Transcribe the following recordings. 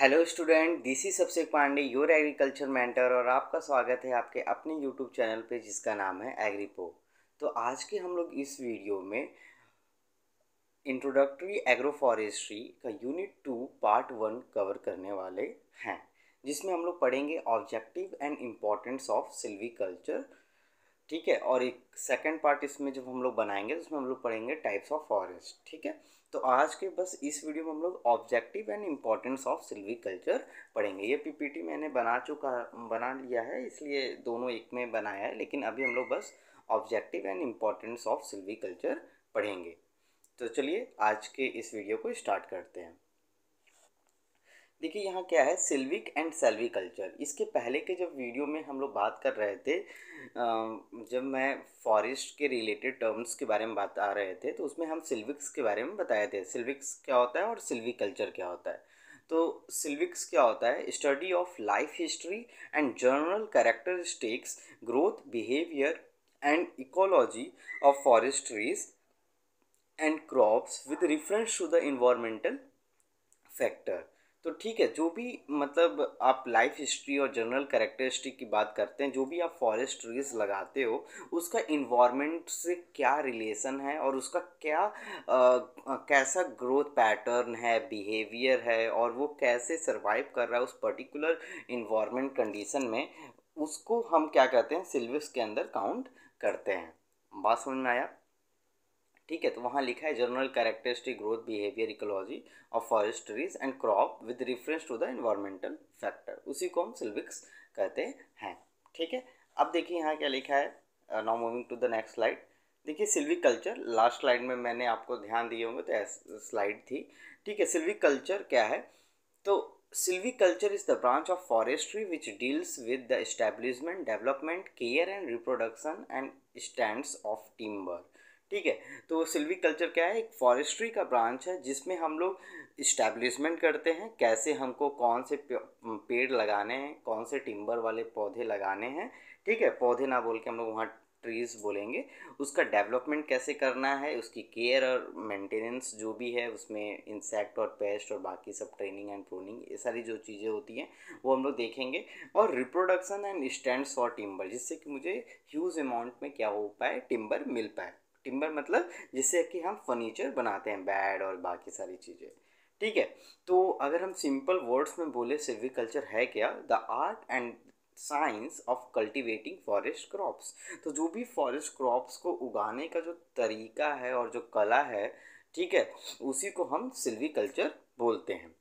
hello student सी सबसे Pandey your agriculture mentor और आपका स्वागत है आपके अपने यूट्यूब चैनल पे जिसका नाम है एग्रीपो तो आज के हम लोग इस वीडियो में इंट्रोडक्टरी एग्रो फॉरेस्ट्री का unit two part one cover करने वाले हैं जिसमें हम लोग पढ़ेंगे objective and importance of culture ठीक है और एक सेकंड पार्ट इसमें जब हम लोग बनाएंगे तो उसमें हम लोग पढ़ेंगे टाइप्स ऑफ फॉरेस्ट ठीक है तो आज के बस इस वीडियो में हम लोग objective and importance of silviculture पढ़ेंगे ये पीपीटी मैंने बना चुका बना लिया है इसलिए दोनों एक में बनाया है लेकिन अभी हम लोग बस objective and importance of silviculture पढ़ेंगे तो चलिए आज के इस वीडियो को स्टार्ट करते हैं देखिए यहाँ क्या है सिल्विक एंड सेल्वी कल्चर इसके पहले के जब वीडियो में हम लोग बात कर रहे थे जब मैं फॉरेस्ट के रिलेटेड टर्म्स के बारे में बात आ रहे थे तो उसमें हम सिल्विक्स के बारे में बताए थे सिल्विक्स क्या होता है और सिल्वी कल्चर क्या होता है तो सिल्विक्स क्या होता है study of life history and general characteristics growth behaviour and ecology of forest trees and crops with reference to the environmental factor तो ठीक है जो भी मतलब आप लाइफ हिस्ट्री और जनरल करेक्टरिस्टिक की बात करते हैं जो भी आप फॉरेस्ट ट्रीज लगाते हो उसका इन्वामेंट से क्या रिलेशन है और उसका क्या आ, कैसा ग्रोथ पैटर्न है बिहेवियर है और वो कैसे सर्वाइव कर रहा है उस पर्टिकुलर इन्वामेंट कंडीशन में उसको हम क्या कहते हैं सिल्वस के अंदर काउंट करते हैं बात समझ में आया ठीक है तो वहाँ लिखा है general characteristic growth behaviour ecology of forest trees and crop with reference to the environmental factor उसी को हम सिल्विक्स कहते हैं ठीक है अब देखिए यहाँ क्या लिखा है now moving to the next slide देखिए सिल्विक कल्चर लास्ट स्लाइड में मैंने आपको ध्यान दिए होंगे तो स्लाइड थी ठीक है सिल्विक कल्चर क्या है तो silviculture is the branch of forestry which deals with the establishment development care and reproduction and stand of timber ठीक है तो कल्चर क्या है एक फॉरेस्ट्री का ब्रांच है जिसमें हम लोग इस्टेब्लिशमेंट करते हैं कैसे हमको कौन से पेड़ लगाने हैं कौन से टिम्बर वाले पौधे लगाने हैं ठीक है पौधे ना बोल के हम लोग वहाँ ट्रीज़ बोलेंगे उसका डेवलपमेंट कैसे करना है उसकी केयर और मेंटेनेंस जो भी है उसमें इंसेक्ट और पेस्ट और बाकी सब ट्रेनिंग एंड प्रूनिंग ये सारी जो चीज़ें होती हैं वो हम लोग देखेंगे और reproduction and stand for timber जिससे कि मुझे ह्यूज अमाउंट में क्या हो पाए टिम्बर मिल पाए टिम्बर मतलब जिससे कि हम फर्नीचर बनाते हैं बेड और बाकी सारी चीज़ें ठीक है तो अगर हम सिंपल वर्ड्स में बोले कल्चर है क्या the art and science of cultivating forest crops तो जो भी फॉरेस्ट क्रॉप्स को उगाने का जो तरीका है और जो कला है ठीक है उसी को हम सिल्वीकल्चर बोलते हैं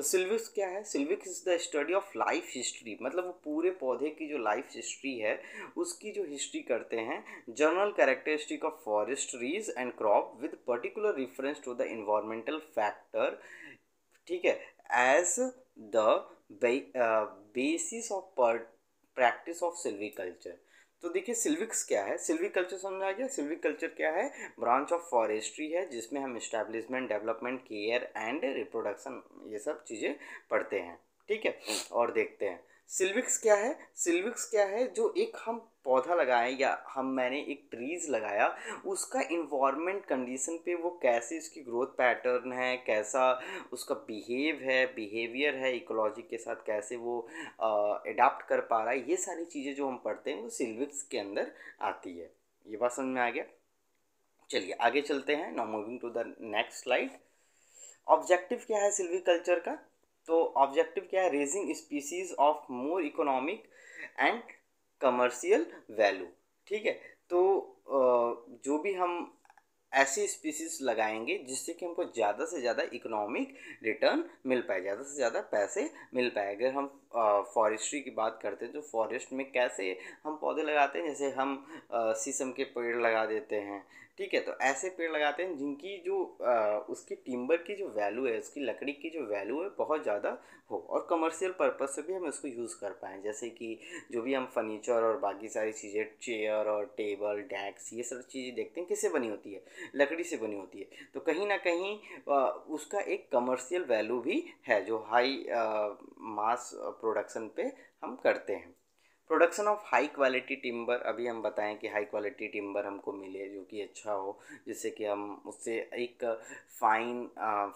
तो सिल्विक्स क्या है silvics is the study of life history मतलब वो पूरे पौधे की जो लाइफ हिस्ट्री है उसकी जो हिस्ट्री करते हैं general characteristic of forest trees and crop with particular reference to the environmental factor ठीक है as the basis of practice of silviculture तो देखिए सिल्विक्स क्या है सिल्विक कल्चर समझा गया सिल्विक कल्चर क्या है ब्रांच ऑफ फॉरेस्ट्री है जिसमें हम establishment development care and reproduction ये सब चीज़ें पढ़ते हैं ठीक है और देखते हैं सिल्विक्स क्या है सिल्विक्स क्या है जो एक हम पौधा लगाएं या हम मैंने एक ट्रीज़ लगाया उसका इन्वामेंट कंडीशन पे वो कैसे उसकी ग्रोथ पैटर्न है कैसा उसका बिहेव है बिहेवियर है इकोलॉजी के साथ कैसे वो एडाप्ट कर पा रहा है ये सारी चीज़ें जो हम पढ़ते हैं वो सिल्विक्स के अंदर आती है ये बात समझ में आ गया चलिए आगे चलते हैं now moving to the next slide objective क्या है कल्चर का तो ऑब्जेक्टिव क्या है raising species of more economic and commercial value ठीक है तो जो भी हम ऐसी स्पीसीज लगाएंगे जिससे कि हमको ज़्यादा से ज़्यादा इकोनॉमिक रिटर्न मिल पाए ज़्यादा से ज़्यादा पैसे मिल पाए अगर हम फॉरेस्ट्री की बात करते हैं तो फॉरेस्ट में कैसे हम पौधे लगाते हैं जैसे हम शीशम के पेड़ लगा देते हैं ठीक है तो ऐसे पेड़ लगाते हैं जिनकी जो आ, उसकी टिम्बर की जो वैल्यू है उसकी लकड़ी की जो वैल्यू है बहुत ज़्यादा हो और कमर्शियल पर्पज़ से भी हम इसको यूज़ कर पाएँ जैसे कि जो भी हम फर्नीचर और बाकी सारी चीज़ें चेयर और टेबल डेस्क ये सब चीज़ें देखते हैं किससे बनी होती है लकड़ी से बनी होती है तो कहीं ना कहीं आ, उसका एक कमर्शियल वैल्यू भी है जो हाई मास प्रोडक्शन पे हम करते हैं production of high quality timber अभी हम बताएं कि हाई क्वालिटी टिम्बर हमको मिले जो कि अच्छा हो जिससे कि हम उससे एक फ़ाइन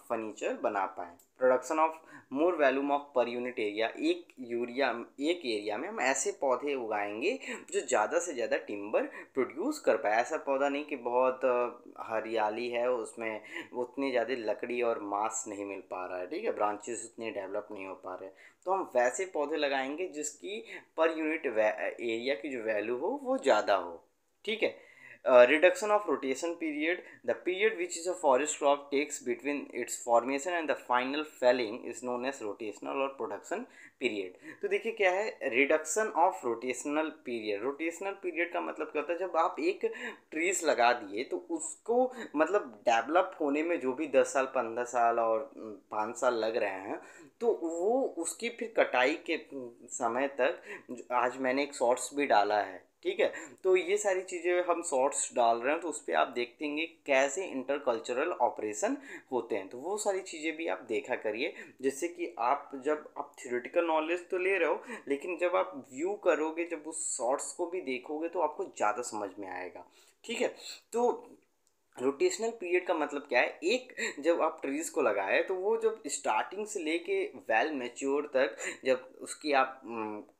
फर्नीचर बना पाएँ production of more volume of per unit area एक यूरिया एक एरिया में हम ऐसे पौधे उगाएंगे जो ज़्यादा से ज़्यादा टिम्बर प्रोड्यूस कर पाए ऐसा पौधा नहीं कि बहुत हरियाली है उसमें उतनी ज़्यादा लकड़ी और मांस नहीं मिल पा रहा है ठीक है ब्रांचेस उतने डेवलप नहीं हो पा रहे तो हम वैसे पौधे लगाएंगे जिसकी पर यूनिट एरिया की जो वैल्यू हो वो ज़्यादा हो ठीक है uh, reduction of rotation period the period which is a forest crop takes between its formation and the final felling is known as rotational or production period तो देखिए क्या है reduction of rotational period rotational period का मतलब क्या होता है जब आप एक ट्रीज लगा दिए तो उसको मतलब डेवलप होने में जो भी दस साल पंद्रह साल और पाँच साल लग रहे हैं तो वो उसकी फिर कटाई के समय तक आज मैंने एक शॉर्ट्स भी डाला है ठीक है तो ये सारी चीज़ें हम शॉर्ट्स डाल रहे हैं तो उस पर आप देखेंगे कैसे इंटरकल्चरल ऑपरेशन होते हैं तो वो सारी चीज़ें भी आप देखा करिए जिससे कि आप जब आप थ्योरेटिकल नॉलेज तो ले रहे हो लेकिन जब आप व्यू करोगे जब उस शॉर्ट्स को भी देखोगे तो आपको ज़्यादा समझ में आएगा ठीक है तो रोटेशनल पीरियड का मतलब क्या है एक जब आप ट्रीज़ को लगाए तो वो जब स्टार्टिंग से लेके वेल मेच्योर तक जब उसकी आप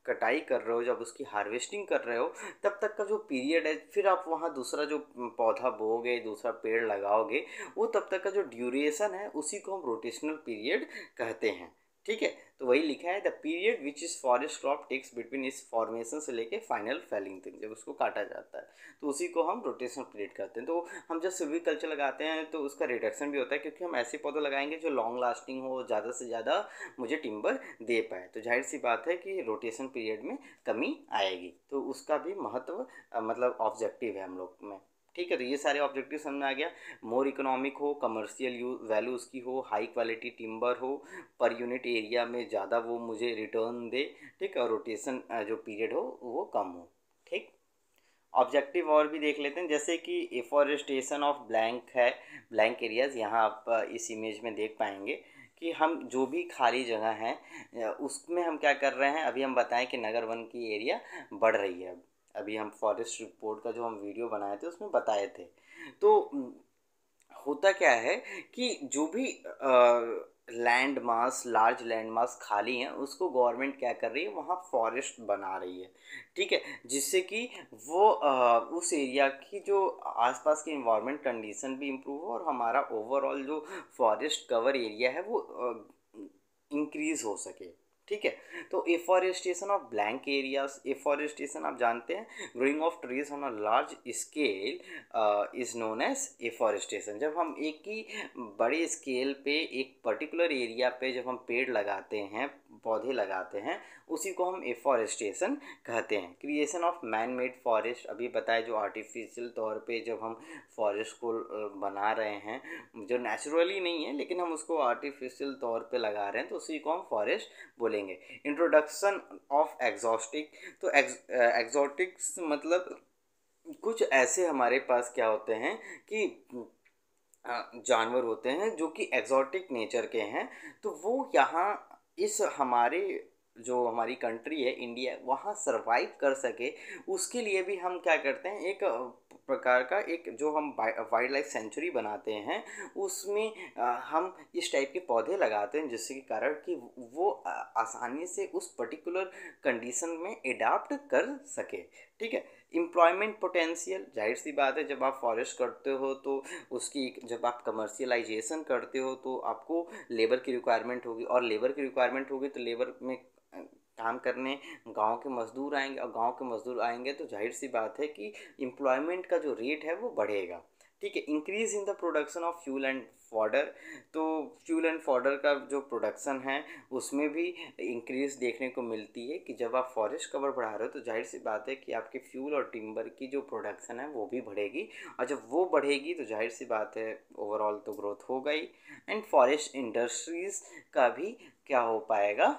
कटाई कर रहे हो जब उसकी हार्वेस्टिंग कर रहे हो तब तक का जो पीरियड है फिर आप वहाँ दूसरा जो पौधा बोगे दूसरा पेड़ लगाओगे वो तब तक का जो ड्यूरेशन है उसी को हम रोटेशनल पीरियड कहते हैं ठीक है तो वही लिखा है the period which is forest crop takes between इस फॉर्मेशन से लेके फाइनल फेलिंग तक जब उसको काटा जाता है तो उसी को हम रोटेशन पीरियड करते हैं तो हम जब सिल्वी कल्चर लगाते हैं तो उसका रिडक्शन भी होता है क्योंकि हम ऐसे पौधे लगाएंगे जो लॉन्ग लास्टिंग हो ज़्यादा से ज़्यादा मुझे टिम्बर दे पाए तो जाहिर सी बात है कि रोटेशन पीरियड में कमी आएगी तो उसका भी महत्व मतलब ऑब्जेक्टिव है हम लोग में ठीक है तो ये सारे ऑब्जेक्टिव समझ में आ गया मोर इकोनॉमिक हो कमर्शियल यू वैल्यू उसकी हो हाई क्वालिटी टिम्बर हो पर यूनिट एरिया में ज़्यादा वो मुझे रिटर्न दे ठीक है और रोटेशन जो पीरियड हो वो कम हो ठीक ऑब्जेक्टिव और भी देख लेते हैं जैसे कि एफॉरेस्टेशन ऑफ ब्लैंक है ब्लैंक एरियाज यहाँ आप इस इमेज में देख पाएंगे कि हम जो भी खाली जगह हैं उसमें हम क्या कर रहे हैं अभी हम बताएं कि नगर वन की एरिया बढ़ रही है अभी हम फॉरेस्ट रिपोर्ट का जो हम वीडियो बनाए थे उसमें बताए थे तो हम्म, होता क्या है कि जो भी land mass large land mass खाली हैं उसको गवर्नमेंट क्या कर रही है वहाँ फॉरेस्ट बना रही है ठीक है जिससे कि वो आ, उस एरिया की जो आसपास की इन्वायरमेंट कंडीशन भी इम्प्रूव हो और हमारा ओवरऑल जो फॉरेस्ट कवर एरिया है वो इंक्रीज़ हो सके ठीक है तो afforestation of blank areas afforestation आप जानते हैं growing of trees on a large scale is known as afforestation जब हम एक ही बड़े स्केल पे एक पर्टिकुलर एरिया पे जब हम पेड़ लगाते हैं पौधे लगाते हैं उसी को हम एफॉरेस्टेशन कहते हैं creation of man made forest अभी बताया जो आर्टिफिशियल तौर पे जब हम फॉरेस्ट को बना रहे हैं जो नेचुरली नहीं है लेकिन हम उसको आर्टिफिशियल तौर पे लगा रहे हैं तो उसी को हम फॉरेस्ट बोलेंगे इंट्रोडक्शन ऑफ एग्जॉस्टिक तो एग्जॉटिक्स मतलब कुछ ऐसे हमारे पास क्या होते हैं कि जानवर होते हैं जो कि एग्जॉटिक नेचर के हैं तो वो यहाँ इस हमारे जो हमारी कंट्री है इंडिया वहाँ सरवाइव कर सके उसके लिए भी हम क्या करते हैं एक प्रकार का एक जो हम वाइल्ड लाइफ सेंचुरी बनाते हैं उसमें हम इस टाइप के पौधे लगाते हैं जिसके कारण कि वो आसानी से उस पर्टिकुलर कंडीशन में एडाप्ट कर सके ठीक है इम्प्लॉयमेंट पोटेंशियल जाहिर सी बात है जब आप फॉरेस्ट करते हो तो उसकी जब आप कमर्शियलाइजेशन करते हो तो आपको लेबर की रिक्वायरमेंट होगी और लेबर की रिक्वायरमेंट होगी तो लेबर में काम करने गांव के मज़दूर आएंगे और गांव के मज़दूर आएंगे तो जाहिर सी बात है कि एम्प्लॉयमेंट का जो रेट है वो बढ़ेगा ठीक है increase in the production of fuel and fodder तो फ्यूल एंड फॉर्डर का जो प्रोडक्शन है उसमें भी इंक्रीज़ देखने को मिलती है कि जब आप फॉरेस्ट कवर बढ़ा रहे हो तो जाहिर सी बात है कि आपके फ्यूल और टिम्बर की जो प्रोडक्शन है वो भी बढ़ेगी और जब वो बढ़ेगी तो जाहिर सी बात है ओवरऑल तो ग्रोथ हो गई एंड फॉरेस्ट इंडस्ट्रीज़ का भी क्या हो पाएगा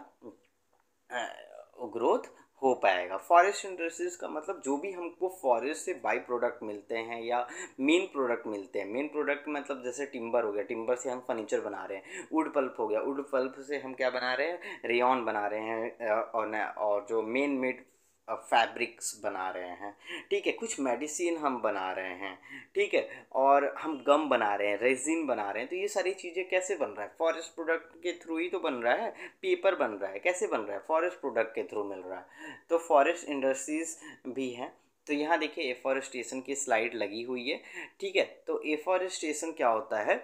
ग्रोथ हो पाएगा फॉरेस्ट इंडस्ट्रीज का मतलब जो भी हमको फॉरेस्ट से बाई प्रोडक्ट मिलते हैं या मेन प्रोडक्ट मिलते हैं मेन प्रोडक्ट मतलब जैसे टिम्बर हो गया टिम्बर से हम फर्नीचर बना रहे हैं वुड पल्प हो गया वुड पल्प से हम क्या बना रहे हैं रेन बना रहे हैं और और जो मेन मेड फैब्रिक्स बना रहे हैं ठीक है कुछ मेडिसिन हम बना रहे हैं ठीक है और हम गम बना रहे हैं रेजिन बना रहे हैं तो ये सारी चीज़ें कैसे बन रहा है फॉरेस्ट प्रोडक्ट के थ्रू ही तो बन रहा है पेपर बन रहा है कैसे बन रहा है फॉरेस्ट प्रोडक्ट के थ्रू मिल रहा है तो फॉरेस्ट इंडस्ट्रीज़ भी हैं तो यहाँ देखिए एफॉरेस्टेशन की स्लाइड लगी हुई है ठीक है तो एफॉरेस्टेशन क्या होता है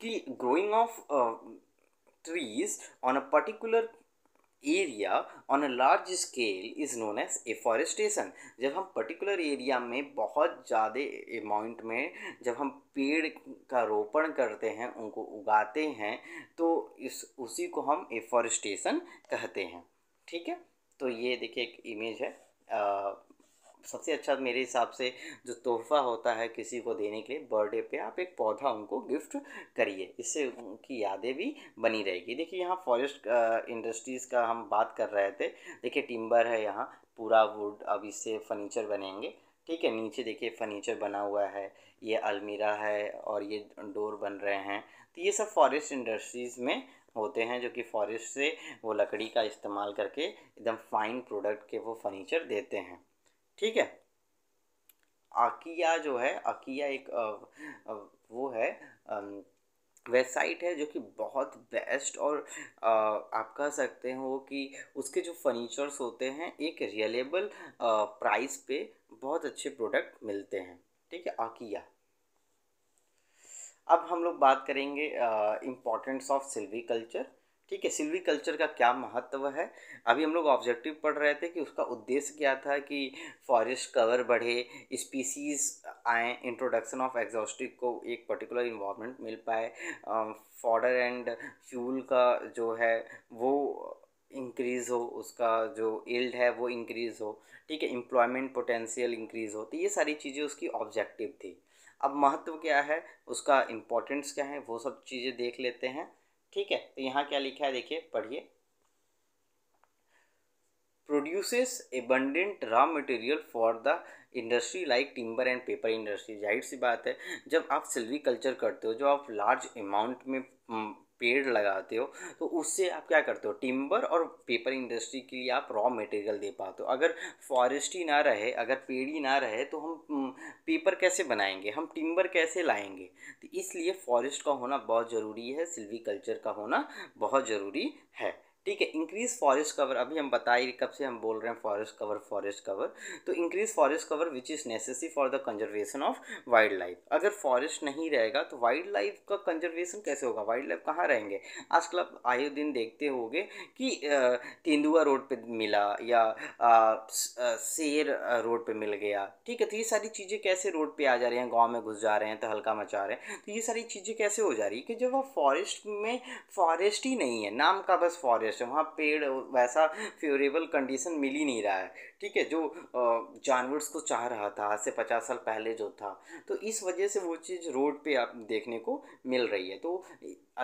कि growing of trees on a particular area on a large scale is known as afforestation जब हम पर्टिकुलर एरिया में बहुत ज़्यादा अमाउंट में जब हम पेड़ का रोपण करते हैं उनको उगाते हैं तो इस उसी को हम एफॉरेस्टेशन कहते हैं ठीक है तो ये देखिए एक इमेज है आ, सबसे अच्छा मेरे हिसाब से जो तोहफा होता है किसी को देने के लिए बर्थडे पे आप एक पौधा उनको गिफ्ट करिए इससे उनकी यादें भी बनी रहेगी देखिए यहाँ फॉरेस्ट इंडस्ट्रीज़ का हम बात कर रहे थे देखिए टिम्बर है यहाँ पूरा वुड अब इससे फर्नीचर बनेंगे ठीक है नीचे देखिए फर्नीचर बना हुआ है ये अलमीरा है और ये डोर बन रहे हैं तो ये सब फॉरेस्ट इंडस्ट्रीज़ में होते हैं जो कि फॉरेस्ट से वो लकड़ी का इस्तेमाल करके एकदम फाइन प्रोडक्ट के वो फर्नीचर देते हैं ठीक है आकिया जो है आकिया एक आ, आ, वो है वेबसाइट है जो कि बहुत बेस्ट और आ, आप कह सकते हो कि उसके जो फर्नीचर्स होते हैं एक रियलेबल प्राइस पे बहुत अच्छे प्रोडक्ट मिलते हैं ठीक है आकिया अब हम लोग बात करेंगे इम्पोर्टेंस ऑफ सिल्वी कल्चर ठीक है सिल्वी कल्चर का क्या महत्व है अभी हम लोग ऑब्जेक्टिव पढ़ रहे थे कि उसका उद्देश्य क्या था कि फॉरेस्ट कवर बढ़े स्पीसीज आए इंट्रोडक्शन ऑफ एग्जॉस्टिक को एक पर्टिकुलर इन्वामेंट मिल पाए फॉडर एंड फ्यूल का जो है वो इंक्रीज़ हो उसका जो इल्ड है वो इंक्रीज़ हो ठीक है एम्प्लॉयमेंट पोटेंशियल इंक्रीज़ हो तो ये सारी चीज़ें उसकी ऑब्जेक्टिव थी अब महत्व क्या है उसका इम्पोर्टेंस क्या है वो सब चीज़ें देख लेते हैं ठीक है तो यहाँ क्या लिखा है देखिए पढ़िए produces abundant raw material for the industry like timber and paper industry जाहिर सी बात है जब आप सिल्वी कल्चर करते हो जब आप लार्ज अमाउंट में पेड़ लगाते हो तो उससे आप क्या करते हो टिम्बर और पेपर इंडस्ट्री के लिए आप रॉ मटेरियल दे पाते हो अगर फॉरेस्ट ही ना रहे अगर पेड़ ही ना रहे तो हम पेपर कैसे बनाएंगे हम टिम्बर कैसे लाएंगे तो इसलिए फॉरेस्ट का होना बहुत ज़रूरी है कल्चर का होना बहुत ज़रूरी है ठीक है इंक्रीज फॉरेस्ट कवर अभी हम बताए कब से हम बोल रहे हैं फॉरेस्ट कवर फॉरेस्ट कवर तो increase forest cover which is necessary for the conservation of wildlife अगर फॉरेस्ट नहीं रहेगा तो वाइल्ड लाइफ का कंजर्वेशन कैसे होगा वाइल्ड लाइफ कहाँ रहेंगे आजकल आप आए दिन देखते हो कि तेंदुआ रोड पर मिला या शेर रोड पर मिल गया ठीक है तो ये सारी चीज़ें कैसे रोड पर आ जा रही हैं गाँव में घुस जा रहे हैं तो हल्का मचा रहे हैं तो ये सारी चीज़ें कैसे हो जा रही है कि जब आप फॉरेस्ट में फॉरेस्ट ही नहीं है नाम का बस फॉरेस्ट फॉरेस्ट है वहाँ पेड़ वैसा फेवरेबल कंडीशन मिल ही नहीं रहा है ठीक है जो जानवर्स को चाह रहा था आज से पचास साल पहले जो था तो इस वजह से वो चीज़ रोड पे आप देखने को मिल रही है तो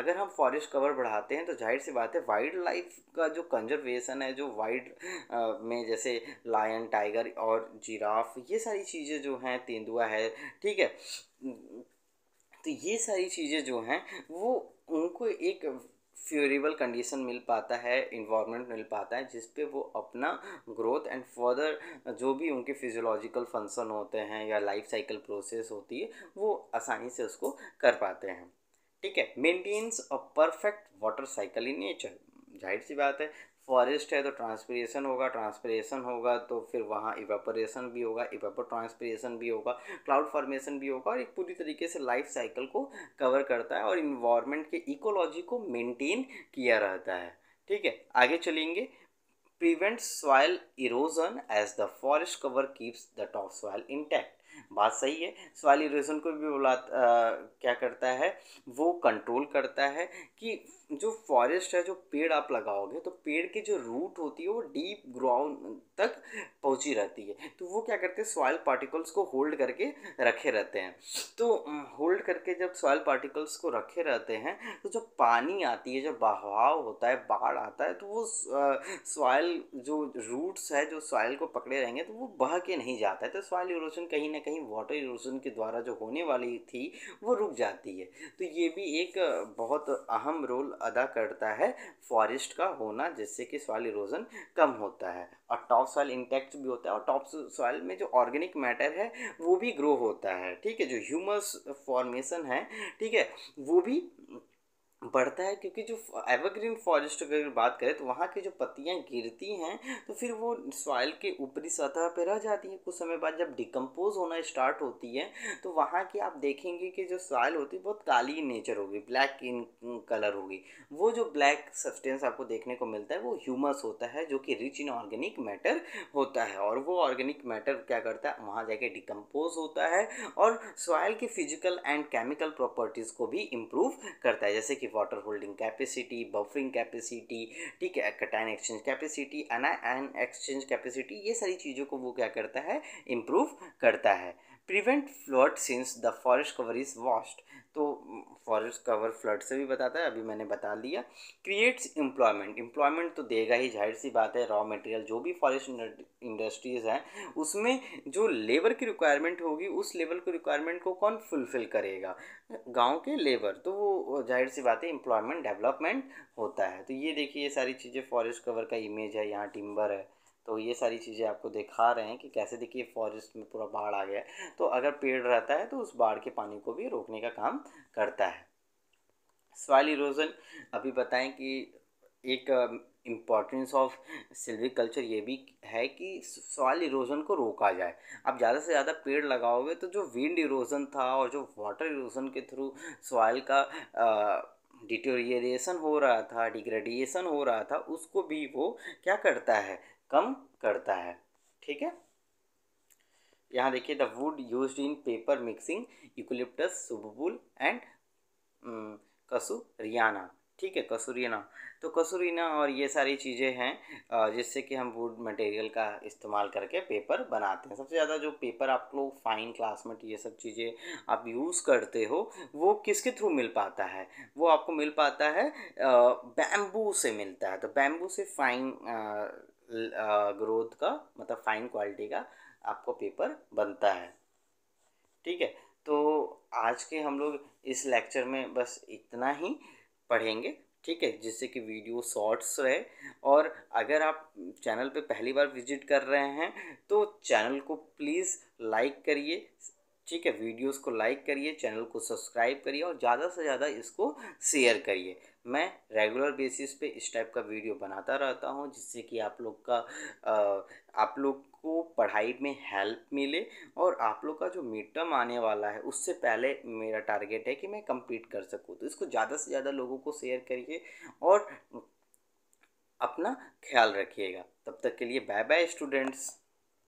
अगर हम फॉरेस्ट कवर बढ़ाते हैं तो जाहिर सी बात है वाइल्ड लाइफ का जो कंजर्वेशन है जो वाइल्ड में जैसे लायन टाइगर और जिराफ ये सारी चीज़ें जो हैं तेंदुआ है ठीक है तो ये सारी चीज़ें जो हैं वो उनको एक फ्यूरेबल कंडीशन मिल पाता है इन्वामेंट मिल पाता है जिस वो अपना ग्रोथ एंड फर्दर जो भी उनके फिजियोलॉजिकल फंक्शन होते हैं या लाइफ साइकिल प्रोसेस होती है वो आसानी से उसको कर पाते हैं ठीक है maintains a perfect water cycle in nature जाहिर सी बात है फॉरेस्ट है तो ट्रांसपरेशन होगा ट्रांसपरेशन होगा तो फिर वहाँ इवेपोरेशन भी होगा इवेपो ट्रांसपरेशन भी होगा क्लाउड फॉर्मेशन भी होगा और एक पूरी तरीके से लाइफ साइकिल को कवर करता है और इन्वायरमेंट के इकोलॉजी को मेंटेन किया रहता है ठीक है आगे चलेंगे prevent soil erosion as the forest cover keeps the top soil intact बात सही है सॉयल इरोजन को भी बोला क्या करता है वो कंट्रोल करता है कि जो फॉरेस्ट है जो पेड़ आप लगाओगे तो पेड़ की जो रूट होती है वो डीप ग्राउंड तक पहुंची रहती है तो वो क्या करते हैं सॉयल पार्टिकल्स को होल्ड करके रखे रहते हैं तो होल्ड करके जब सॉयल पार्टिकल्स को रखे रहते हैं तो जो पानी आती है जब बहाव होता है बाढ़ आता है तो वो सॉयल जो रूट्स है जो सॉयल को पकड़े रहेंगे तो वो बह के नहीं जाता है तो सॉयल इरोजन कहीं ना कहीं वाटर इरोजन के द्वारा जो होने वाली थी वो रुक जाती है तो ये भी एक बहुत अहम रोल अदा करता है फॉरेस्ट का होना जिससे कि सॉइल इरोजन कम होता है और टॉप सॉइल इंटैक्ट भी होता है और टॉप सॉइल में जो ऑर्गेनिक मैटर है वो भी ग्रो होता है ठीक है जो ह्यूमस फॉर्मेशन है ठीक है वो भी बढ़ता है क्योंकि जो एवरग्रीन फॉरेस्ट अगर बात करें तो वहाँ की जो पत्तियाँ गिरती हैं तो फिर वो सॉइल के ऊपरी सतह पर रह जाती हैं कुछ समय बाद जब डिकम्पोज होना स्टार्ट होती है तो वहाँ की आप देखेंगे कि जो सॉइल होती है बहुत काली नेचर होगी ब्लैक इन कलर होगी वो जो ब्लैक सब्सटेंस आपको देखने को मिलता है वो ह्यूमस होता है जो कि रिच इन ऑर्गेनिक मैटर होता है और वो ऑर्गेनिक मैटर क्या करता है वहाँ जाके डिकम्पोज होता है और सॉइल की फिजिकल एंड केमिकल प्रॉपर्टीज़ को भी इम्प्रूव करता है जैसे कि water holding capacity buffering capacity ठीक है cation exchange capacity anion exchange capacity ये सारी चीज़ों को वो क्या करता है इम्प्रूव करता है prevent flood since the forest cover is vast तो फॉरेस्ट कवर फ्लड से भी बताता है अभी मैंने बता दिया क्रिएट्स एम्प्लॉयमेंट एम्प्लॉयमेंट तो देगा ही जाहिर सी बात है रॉ मटेरियल जो भी फॉरेस्ट इंडस्ट्रीज़ हैं उसमें जो लेबर की रिक्वायरमेंट होगी उस लेबर की रिक्वायरमेंट को कौन फुलफिल करेगा गांव के लेबर तो वो जाहिर सी बात है एम्प्लॉयमेंट डेवलपमेंट होता है तो ये देखिए ये सारी चीज़ें फॉरेस्ट कवर का इमेज है यहाँ टिम्बर है तो ये सारी चीज़ें आपको दिखा रहे हैं कि कैसे देखिए फॉरेस्ट में पूरा बाढ़ आ गया है तो अगर पेड़ रहता है तो उस बाढ़ के पानी को भी रोकने का काम करता है सवाल इरोजन अभी बताएं कि एक इम्पॉर्टेंस ऑफ सिल्विक कल्चर ये भी है कि सॉइल इरोजन को रोका जाए अब ज़्यादा से ज़्यादा पेड़ लगाओगे तो जो विंड इरोजन था और जो वाटर इरोजन के थ्रू सॉइल का डिटोरिएशन हो रहा था डिग्रेडिएशन हो रहा था उसको भी वो क्या करता है कम करता है ठीक है यहाँ देखिए the wood use in paper mixing eucalyptus सुबुल एंड कसुरियाना ठीक है कसूरियाना तो कसूरिना और ये सारी चीज़ें हैं जिससे कि हम वुड मटेरियल का इस्तेमाल करके पेपर बनाते हैं सबसे ज़्यादा जो पेपर आप लोग फाइन क्लासमेट ये सब चीज़ें आप यूज़ करते हो वो किसके थ्रू मिल पाता है वो आपको मिल पाता है बैम्बू से मिलता है तो बैम्बू से फाइन ग्रोथ का मतलब फाइन क्वालिटी का आपको पेपर बनता है ठीक है तो आज के हम लोग इस लेक्चर में बस इतना ही पढ़ेंगे ठीक है जिससे कि वीडियो शॉर्ट्स रहे और अगर आप चैनल पे पहली बार विजिट कर रहे हैं तो चैनल को प्लीज़ लाइक करिए ठीक है वीडियोस को लाइक करिए चैनल को सब्सक्राइब करिए और ज़्यादा से ज़्यादा इसको शेयर करिए मैं रेगुलर बेसिस पे इस टाइप का वीडियो बनाता रहता हूँ जिससे कि आप लोग का आ, आप लोग को पढ़ाई में हेल्प मिले और आप लोग का जो मिड टर्म आने वाला है उससे पहले मेरा टारगेट है कि मैं कंप्लीट कर सकूँ तो इसको ज़्यादा से ज़्यादा लोगों को शेयर करिए और अपना ख्याल रखिएगा तब तक के लिए बाय बाय स्टूडेंट्स